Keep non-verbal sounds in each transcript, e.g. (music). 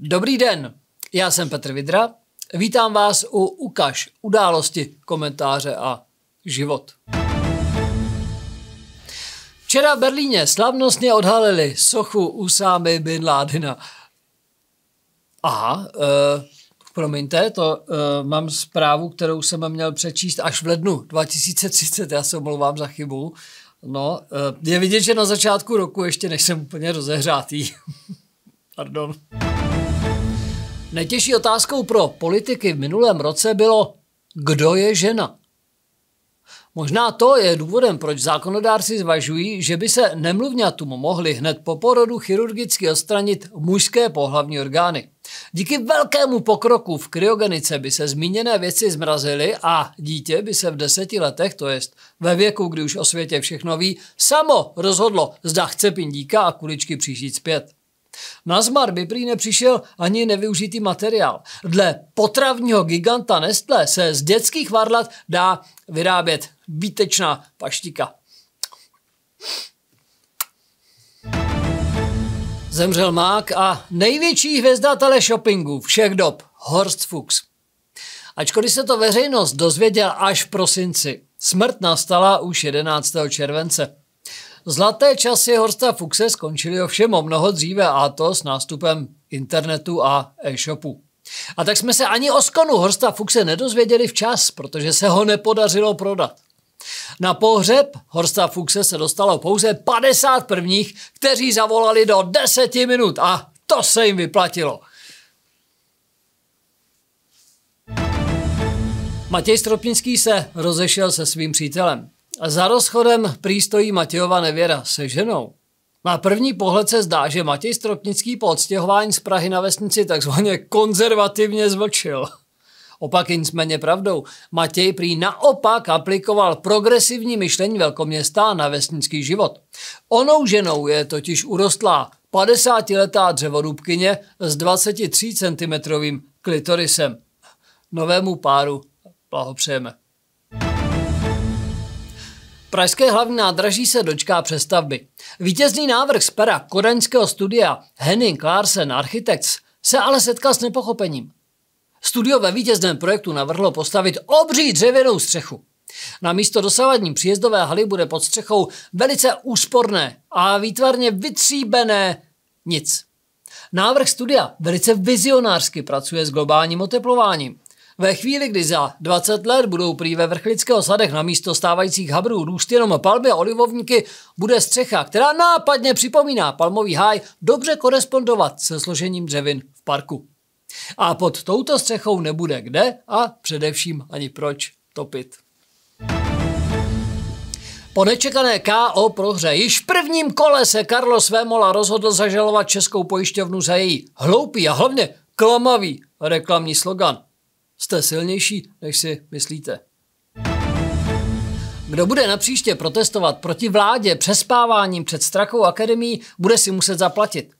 Dobrý den, já jsem Petr Vidra. Vítám vás u Ukaž události, komentáře a život. Včera v Berlíně slavnostně odhalili sochu Usámy Bin Ládina. Aha, eh, promiňte, to eh, mám zprávu, kterou jsem měl přečíst až v lednu 2030, já se omlouvám za chybu. No, eh, je vidět, že na začátku roku ještě nejsem úplně rozehřátý. (laughs) Pardon. Nejtěžší otázkou pro politiky v minulém roce bylo, kdo je žena. Možná to je důvodem, proč zákonodárci zvažují, že by se nemluvňatům mohli hned po porodu chirurgicky odstranit mužské pohlavní orgány. Díky velkému pokroku v kryogenice by se zmíněné věci zmrazily a dítě by se v deseti letech, to jest ve věku, kdy už o světě všechno ví, samo rozhodlo, zda chce pindíka a kuličky přijít zpět. Na zmar by prý nepřišel ani nevyužitý materiál. Dle potravního giganta nestle se z dětských varlat dá vyrábět výtečná paštika. Zemřel mák a největší hvězda teleshoppingu všech dob, Horst Fuchs. Ačkoliv se to veřejnost dozvěděl až v prosinci, smrt nastala už 11. července. Zlaté časy Horsta Fuxe skončily ovšem o mnoho dříve a to s nástupem internetu a e-shopu. A tak jsme se ani o skonu Horsta Fuxe nedozvěděli včas, protože se ho nepodařilo prodat. Na pohřeb Horsta Fuxe se dostalo pouze 50 prvních, kteří zavolali do 10 minut a to se jim vyplatilo. Matěj Stropnický se rozešel se svým přítelem. A za rozchodem přístojí Matějova nevěra se ženou. Na první pohled se zdá, že Matěj Stropnický po odstěhování z Prahy na vesnici takzvaně konzervativně zvlčil. Opak je nicméně pravdou. Matěj prý naopak aplikoval progresivní myšlení velkoměsta na vesnický život. Onou ženou je totiž urostlá 50-letá dřevorubkyně s 23 cm klitorisem. Novému páru blahopřejeme. Pražské hlavní nádraží se dočká přestavby. Vítězný návrh z pera koreňského studia Henning Klarsen Architects se ale setkal s nepochopením. Studio ve vítězném projektu navrhlo postavit obří dřevěnou střechu. Na místo dosavadní příjezdové haly bude pod střechou velice úsporné a výtvarně vytříbené nic. Návrh studia velice vizionářsky pracuje s globálním oteplováním. Ve chvíli, kdy za 20 let budou prý ve vrchlického sadech na místo stávajících habrů růst jenom palmy a olivovníky, bude střecha, která nápadně připomíná palmový háj, dobře korespondovat se složením dřevin v parku. A pod touto střechou nebude kde a především ani proč topit. Po nečekané KO prohře již v prvním kole se Carlos Vemola rozhodl zažalovat Českou pojišťovnu za její hloupý a hlavně klamavý reklamní slogan. Jste silnější, než si myslíte. Kdo bude příště protestovat proti vládě přespáváním před Strakou akademií, bude si muset zaplatit.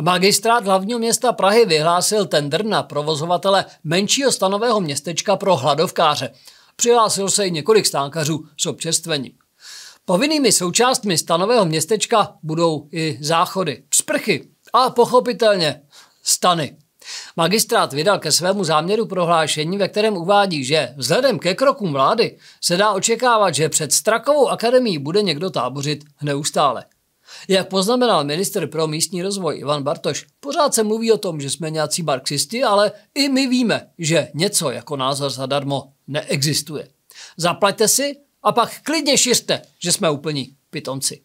Magistrát hlavního města Prahy vyhlásil tender na provozovatele menšího stanového městečka pro hladovkáře. Přihlásil se i několik stánkařů s občerstvením. Povinnými součástmi stanového městečka budou i záchody, sprchy a pochopitelně stany. Magistrát vydal ke svému záměru prohlášení, ve kterém uvádí, že vzhledem ke krokům vlády se dá očekávat, že před Strakovou akademií bude někdo tábořit neustále. Jak poznamenal minister pro místní rozvoj Ivan Bartoš, pořád se mluví o tom, že jsme nějací marxisti, ale i my víme, že něco jako názor zadarmo neexistuje. Zaplaťte si a pak klidně šiřte, že jsme úplní pitomci.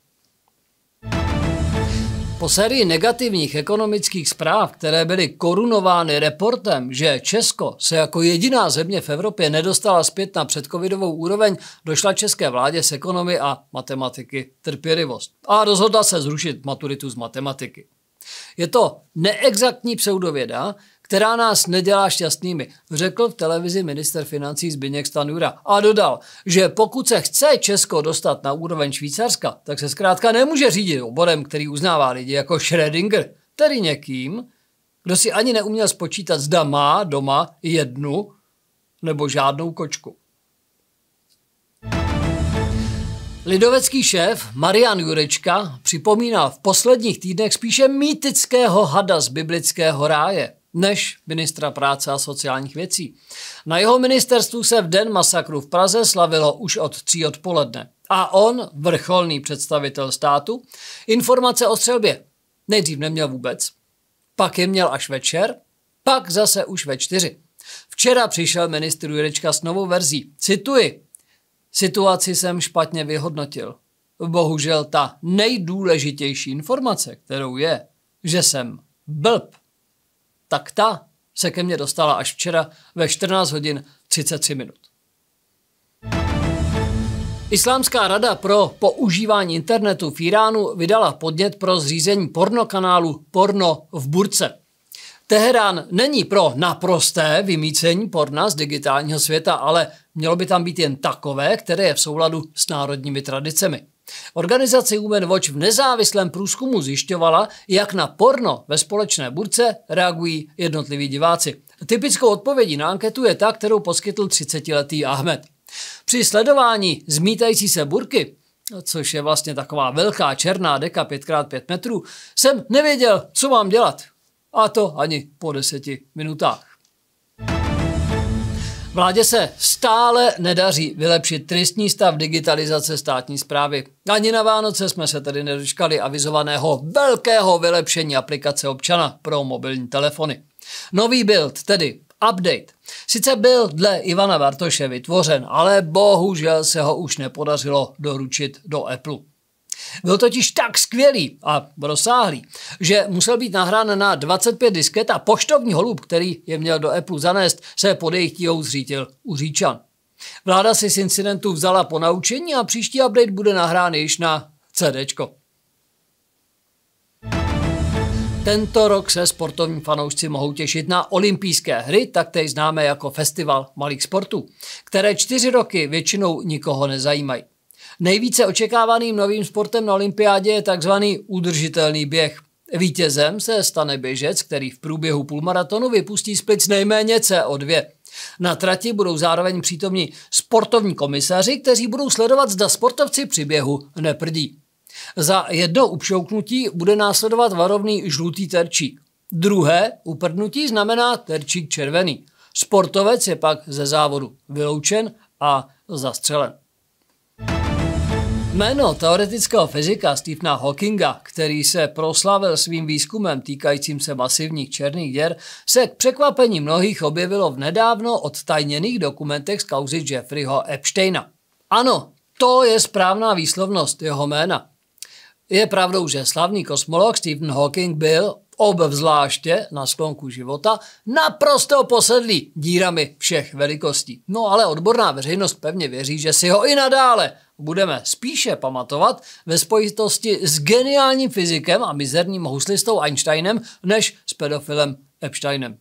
Po sérii negativních ekonomických zpráv, které byly korunovány reportem, že Česko se jako jediná země v Evropě nedostala zpět na předcovidovou úroveň, došla české vládě s ekonomy a matematiky trpělivost a rozhodla se zrušit maturitu z matematiky. Je to neexaktní pseudověda, která nás nedělá šťastnými, řekl v televizi minister financí Zbigněk Stanura a dodal, že pokud se chce Česko dostat na úroveň Švýcarska, tak se zkrátka nemůže řídit oborem, který uznává lidi jako Schrödinger, tedy někým, kdo si ani neuměl spočítat, zda má doma jednu nebo žádnou kočku. Lidovecký šéf Marian Jurečka připomíná v posledních týdnech spíše mýtického hada z biblického ráje než ministra práce a sociálních věcí. Na jeho ministerstvu se v den masakru v Praze slavilo už od tří odpoledne. A on, vrcholný představitel státu, informace o střelbě nejdřív neměl vůbec, pak je měl až večer, pak zase už ve čtyři. Včera přišel ministr Jurečka s novou verzí. Cituji. Situaci jsem špatně vyhodnotil. Bohužel ta nejdůležitější informace, kterou je, že jsem blb tak ta se ke mně dostala až včera ve 14 hodin 33 minut. Islámská rada pro používání internetu v Iránu vydala podnět pro zřízení pornokanálu Porno v Burce. Teherán není pro naprosté vymícení porna z digitálního světa, ale mělo by tam být jen takové, které je v souladu s národními tradicemi. Organizace Human Watch v nezávislém průzkumu zjišťovala, jak na porno ve společné burce reagují jednotliví diváci. Typickou odpovědí na anketu je ta, kterou poskytl 30-letý Ahmed. Při sledování zmítající se burky což je vlastně taková velká černá deka 5x5 metrů, jsem nevěděl, co mám dělat. A to ani po deseti minutách. Vládě se stále nedaří vylepšit tristní stav digitalizace státní zprávy. Ani na Vánoce jsme se tedy nedočkali avizovaného velkého vylepšení aplikace občana pro mobilní telefony. Nový build, tedy update, sice byl dle Ivana Vartoše vytvořen, ale bohužel se ho už nepodařilo doručit do Apple. Byl totiž tak skvělý a rozsáhlý, že musel být nahrán na 25 disket a poštovní holub, který je měl do Apple zanést, se pod jejich tíhou zřítil uříčan. Vláda si z incidentu vzala po naučení a příští update bude nahrán již na CD. Tento rok se sportovní fanoušci mohou těšit na olympijské hry, taktéž známe jako Festival malých sportů, které čtyři roky většinou nikoho nezajímají. Nejvíce očekávaným novým sportem na olympiádě je tzv. udržitelný běh. Vítězem se stane běžec, který v průběhu půlmaratonu vypustí z nejméně CO2. Na trati budou zároveň přítomní sportovní komisaři, kteří budou sledovat, zda sportovci při běhu neprdí. Za jedno upšouknutí bude následovat varovný žlutý terčík. Druhé uprdnutí znamená terčík červený. Sportovec je pak ze závodu vyloučen a zastřelen. Jméno teoretického fyzika Stephena Hawkinga, který se proslavil svým výzkumem týkajícím se masivních černých děr, se k překvapení mnohých objevilo v nedávno odtajněných dokumentech z kauzy Jeffreyho Epsteina. Ano, to je správná výslovnost jeho jména. Je pravdou, že slavný kosmolog Stephen Hawking byl obzvláště na sklonku života, naprosto posedlí dírami všech velikostí. No ale odborná veřejnost pevně věří, že si ho i nadále budeme spíše pamatovat ve spojitosti s geniálním fyzikem a mizerným huslistou Einsteinem než s pedofilem Epsteinem.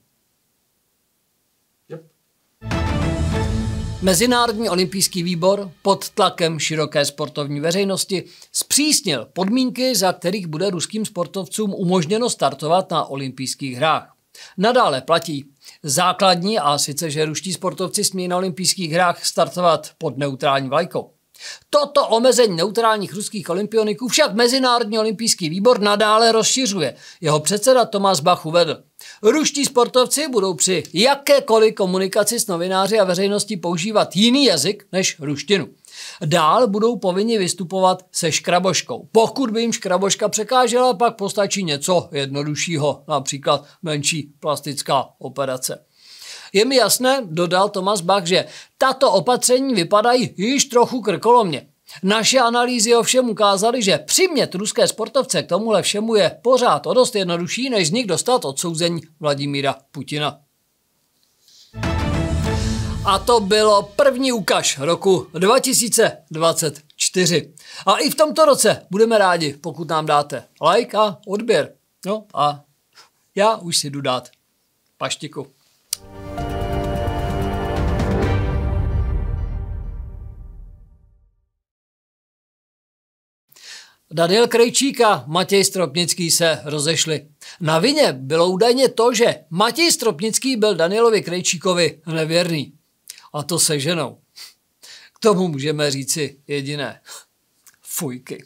Mezinárodní olympijský výbor pod tlakem široké sportovní veřejnosti zpřísnil podmínky, za kterých bude ruským sportovcům umožněno startovat na olympijských hrách. Nadále platí základní a sice, že ruští sportovci smí na olympijských hrách startovat pod neutrální vlajkou. Toto omezení neutrálních ruských olympioniků však Mezinárodní olympijský výbor nadále rozšiřuje. Jeho předseda Tomáš Bach uvedl. Ruští sportovci budou při jakékoliv komunikaci s novináři a veřejností používat jiný jazyk než ruštinu. Dál budou povinni vystupovat se škraboškou. Pokud by jim škraboška překážela, pak postačí něco jednoduššího, například menší plastická operace. Je mi jasné, dodal Thomas Bach, že tato opatření vypadají již trochu krkolomně. Naše analýzy ovšem ukázaly, že přimět ruské sportovce k tomuhle všemu je pořád o dost jednodušší, než z nich dostat odsouzení Vladimíra Putina. A to bylo první ukaž roku 2024. A i v tomto roce budeme rádi, pokud nám dáte like a odběr. No a já už si jdu dát paštiku. Daniel Krejčík a Matěj Stropnický se rozešli. Na vině bylo údajně to, že Matěj Stropnický byl Danielovi Krejčíkovi nevěrný. A to se ženou. K tomu můžeme říci jediné. Fujky.